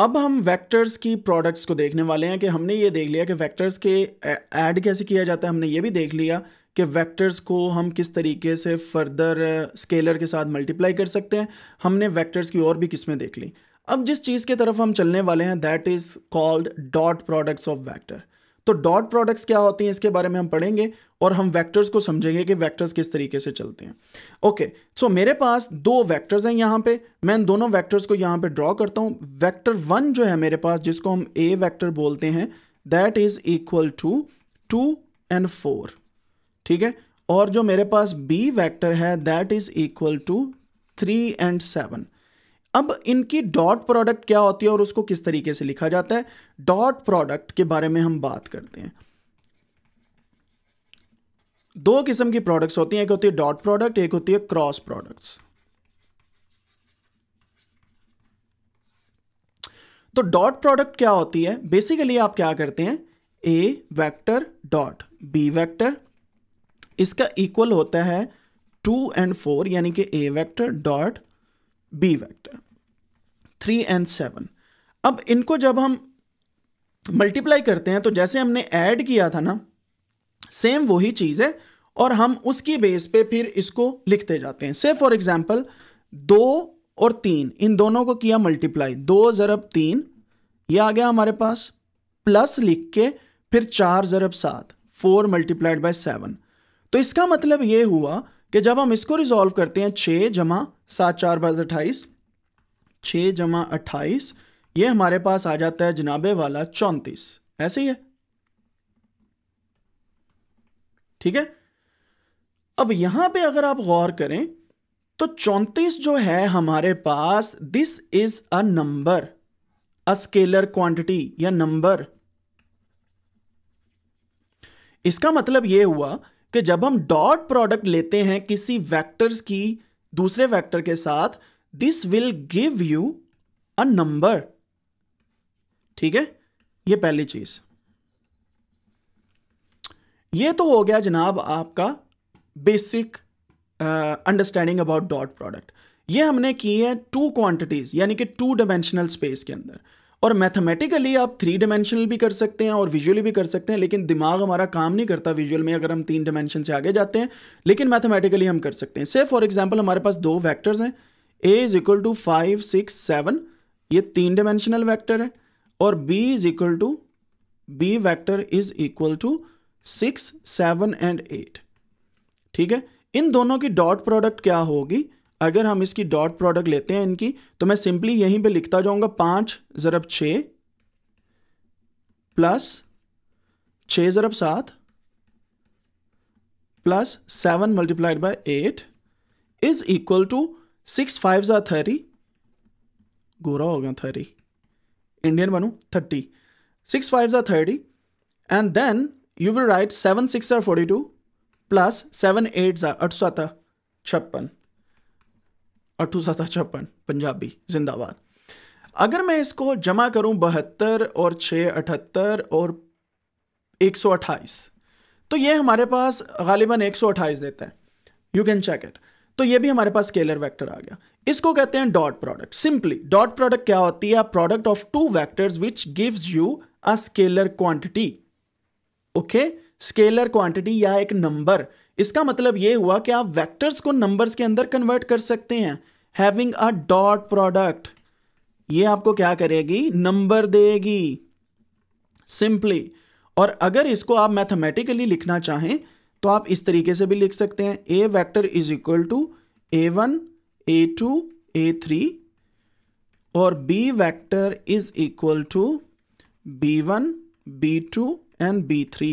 अब हम वेक्टर्स की प्रोडक्ट्स को देखने वाले हैं कि हमने ये देख लिया कि वेक्टर्स के ऐड कैसे किया जाता है हमने ये भी देख लिया कि वेक्टर्स को हम किस तरीके से फर्दर स्केलर uh, के साथ मल्टीप्लाई कर सकते हैं हमने वेक्टर्स की और भी किस्में देख ली अब जिस चीज़ की तरफ हम चलने वाले हैं that is called dot products of vector तो डॉट प्रोडक्ट्स क्या होती हैं इसके बारे में हम पढ़ेंगे और हम वेक्टर्स को समझेंगे कि वेक्टर्स किस तरीके से चलते हैं ओके okay, सो so मेरे पास दो वेक्टर्स हैं यहाँ पे मैं इन दोनों वेक्टर्स को यहाँ पे ड्रॉ करता हूँ वेक्टर वन जो है मेरे पास जिसको हम ए वैक्टर बोलते हैं that is equal to two and four ठीक है और जो मेरे पास बी वैक्टर है that is equal to three and seven अब इनकी डॉट प्रोडक्ट क्या होती है और उसको किस तरीके से लिखा जाता है डॉट प्रोडक्ट के बारे में हम बात करते हैं दो किस्म की प्रोडक्ट्स होती हैं एक होती है डॉट प्रोडक्ट एक होती है क्रॉस प्रोडक्ट्स तो डॉट प्रोडक्ट क्या होती है बेसिकली आप क्या करते हैं A vector dot B vector इसका इक्वल होता है टू एंड फोर यानी कि A vector dot B vector three and seven अब इनको जब हम मल्टीप्लाई करते हैं तो जैसे हमने ऐड किया था ना सेम वही चीज़ है और हम उसकी बेस पे फिर इसको लिखते जाते हैं से फॉर एग्जाम्पल दो और तीन इन दोनों को किया मल्टीप्लाई दो ज़रब तीन ये आ गया हमारे पास प्लस लिख के फिर चार ज़रब सात फोर मल्टीप्लाइड बाय सेवन तो इसका मतलब ये हुआ कि जब हम इसको रिजॉल्व करते हैं छः जमा सात चार बाईस अट्ठाईस छः जमा अट्ठाईस ये हमारे पास आ जाता है जनाबे वाला चौंतीस ऐसे ही है ठीक है अब यहां पे अगर आप गौर करें तो चौंतीस जो है हमारे पास this is a number a scalar quantity या नंबर इसका मतलब यह हुआ कि जब हम डॉट प्रोडक्ट लेते हैं किसी वेक्टर्स की दूसरे वेक्टर के साथ this will give you a number ठीक है ये पहली चीज ये तो हो गया जनाब आपका basic understanding about dot product ये हमने की है टू क्वांटिटीज यानी कि टू डायमेंशनल स्पेस के अंदर और मैथमेटिकली आप थ्री डायमेंशनल भी कर सकते हैं और विजुअली भी कर सकते हैं लेकिन दिमाग हमारा काम नहीं करता विजुअल में अगर हम तीन डायमेंशन से आगे जाते हैं लेकिन मैथमेटिकली हम कर सकते हैं से फॉर एग्जाम्पल हमारे पास दो वैक्टर्स हैं A is equal to five six seven ये तीन डायमेंशनल वेक्टर है और B is equal to B vector is equal to six seven and eight ठीक है इन दोनों की डॉट प्रोडक्ट क्या होगी अगर हम इसकी डॉट प्रोडक्ट लेते हैं इनकी तो मैं सिंपली यहीं पे लिखता जाऊंगा पांच ज़रब छ प्लस छ ज़रब सात plus seven multiplied by eight is equal to six five ज़ा थर्टी गोरा हो गया थर्टी इंडियन बनू थर्टी सिक्स फाइव ज़ा thirty and then you will write seven six ज़ा forty two plus seven eight ज़ा अठ सौ छप्पन अठू सता छप्पन पंजाबी जिंदाबाद अगर मैं इसको जमा करूं बहत्तर और छः अठहत्तर और एक सौ अट्ठाईस तो ये हमारे पास गालिबा एक सौ अट्ठाईस देता है यू कैन चेक इट तो ये भी हमारे पास स्केलर वेक्टर आ गया इसको कहते हैं dot product simply dot product क्या होती है product of two vectors which gives you a scalar quantity okay scalar quantity या एक नंबर इसका मतलब ये हुआ कि आप वेक्टर्स को नंबर्स के अंदर कन्वर्ट कर सकते हैं हैविंग अ डॉट प्रोडक्ट ये आपको क्या करेगी नंबर देगी सिंपली और अगर इसको आप मैथमेटिकली लिखना चाहें तो आप इस तरीके से भी लिख सकते हैं A vector is equal to A one A two A three और B vector is equal to B one B two and B three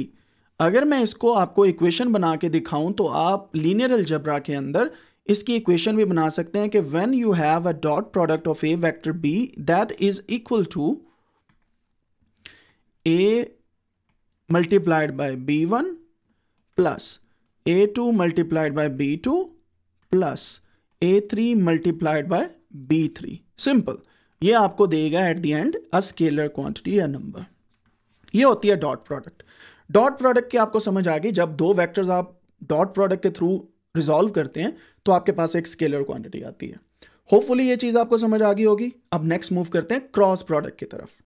अगर मैं इसको आपको इक्वेशन बना के दिखाऊं तो आप लीनियर अलजबरा के अंदर इसकी इक्वेशन भी बना सकते हैं कि when you have a dot product of A vector B that is equal to A multiplied by B one plus a2 multiplied by b2 plus a3 multiplied by b3 simple ये आपको देगा at the end a scalar quantity या number ये होती है dot product dot product की आपको समझ आ गई जब दो वेक्टर्स आप डॉट प्रोडक्ट के थ्रू रिजॉल्व करते हैं तो आपके पास एक स्केलर क्वांटिटी आती है होपफुली ये चीज़ आपको समझ आ गई होगी अब नेक्स्ट मूव करते हैं क्रॉस प्रोडक्ट की तरफ